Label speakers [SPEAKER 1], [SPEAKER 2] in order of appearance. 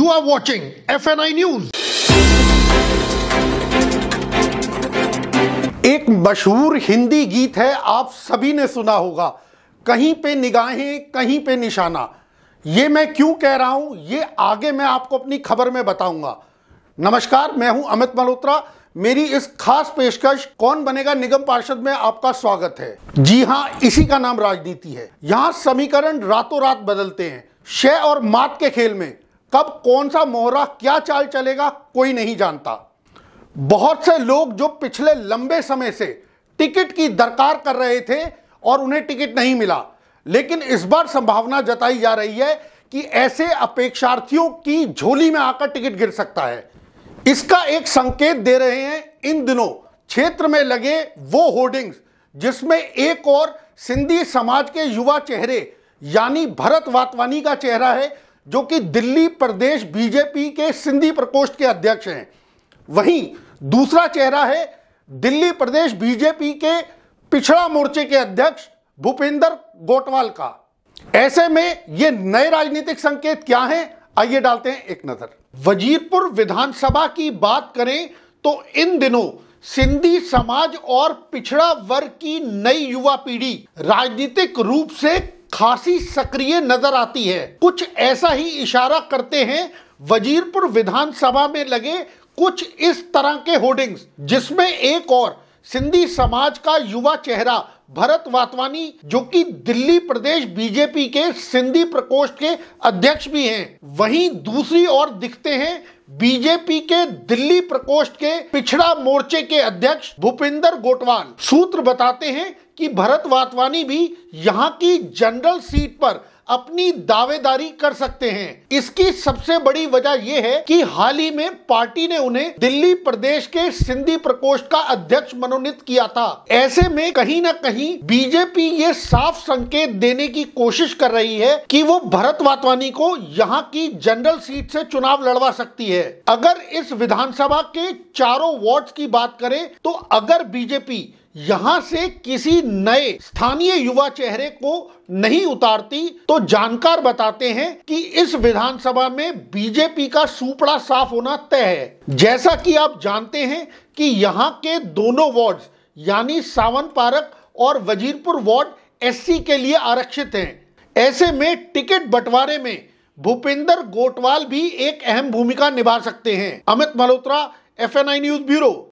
[SPEAKER 1] You are watching FNI News. एक मशहूर हिंदी गीत है आप सभी ने सुना होगा कहीं पे निगाहें कहीं पे निशाना ये मैं क्यों कह रहा हूं ये आगे मैं आपको अपनी खबर में बताऊंगा नमस्कार मैं हूं अमित मल्होत्रा मेरी इस खास पेशकश कौन बनेगा निगम पार्षद में आपका स्वागत है जी हाँ इसी का नाम राजनीति है यहां समीकरण रातों रात बदलते हैं शय और मात के खेल में कब कौन सा मोहरा क्या चाल चलेगा कोई नहीं जानता बहुत से लोग जो पिछले लंबे समय से टिकट की दरकार कर रहे थे और उन्हें टिकट नहीं मिला लेकिन इस बार संभावना जताई जा रही है कि ऐसे अपेक्षार्थियों की झोली में आकर टिकट गिर सकता है इसका एक संकेत दे रहे हैं इन दिनों क्षेत्र में लगे वो होर्डिंग्स जिसमें एक और सिंधी समाज के युवा चेहरे यानी भरत वातवानी का चेहरा है जो कि दिल्ली प्रदेश बीजेपी के सिंधी प्रकोष्ठ के अध्यक्ष हैं वहीं दूसरा चेहरा है दिल्ली प्रदेश बीजेपी के पिछड़ा मोर्चे के अध्यक्ष भूपेंद्र गोटवाल का ऐसे में ये नए राजनीतिक संकेत क्या हैं आइए डालते हैं एक नजर वजीरपुर विधानसभा की बात करें तो इन दिनों सिंधी समाज और पिछड़ा वर्ग की नई युवा पीढ़ी राजनीतिक रूप से खासी सक्रिय नजर आती है कुछ ऐसा ही इशारा करते हैं वजीरपुर विधानसभा में लगे कुछ इस तरह के होर्डिंग्स जिसमें एक और सिंधी समाज का युवा चेहरा भरत वातवानी जो कि दिल्ली प्रदेश बीजेपी के सिंधी प्रकोष्ठ के अध्यक्ष भी हैं वहीं दूसरी ओर दिखते हैं बीजेपी के दिल्ली प्रकोष्ठ के पिछड़ा मोर्चे के अध्यक्ष भूपिंदर गोटवाल सूत्र बताते हैं कि भरत वातवानी भी यहाँ की जनरल सीट पर अपनी दावेदारी कर सकते हैं इसकी सबसे बड़ी वजह यह है कि हाल ही में पार्टी ने उन्हें दिल्ली प्रदेश के सिंधी प्रकोष्ठ का अध्यक्ष मनोनीत किया था ऐसे में कहीं ना कहीं बीजेपी ये साफ संकेत देने की कोशिश कर रही है कि वो भरत वातवानी को यहाँ की जनरल सीट से चुनाव लड़वा सकती है अगर इस विधानसभा के चारों वार्ड की बात करें तो अगर बीजेपी यहां से किसी नए स्थानीय युवा चेहरे को नहीं उतारती तो जानकार बताते हैं कि इस विधानसभा में बीजेपी का सूपड़ा साफ होना तय है जैसा कि आप जानते हैं कि यहां के दोनों वार्ड यानी सावन पारक और वजीरपुर वार्ड एससी के लिए आरक्षित हैं ऐसे में टिकट बंटवारे में भूपेंद्र गोटवाल भी एक अहम भूमिका निभा सकते हैं Amit Malhotra F news bureau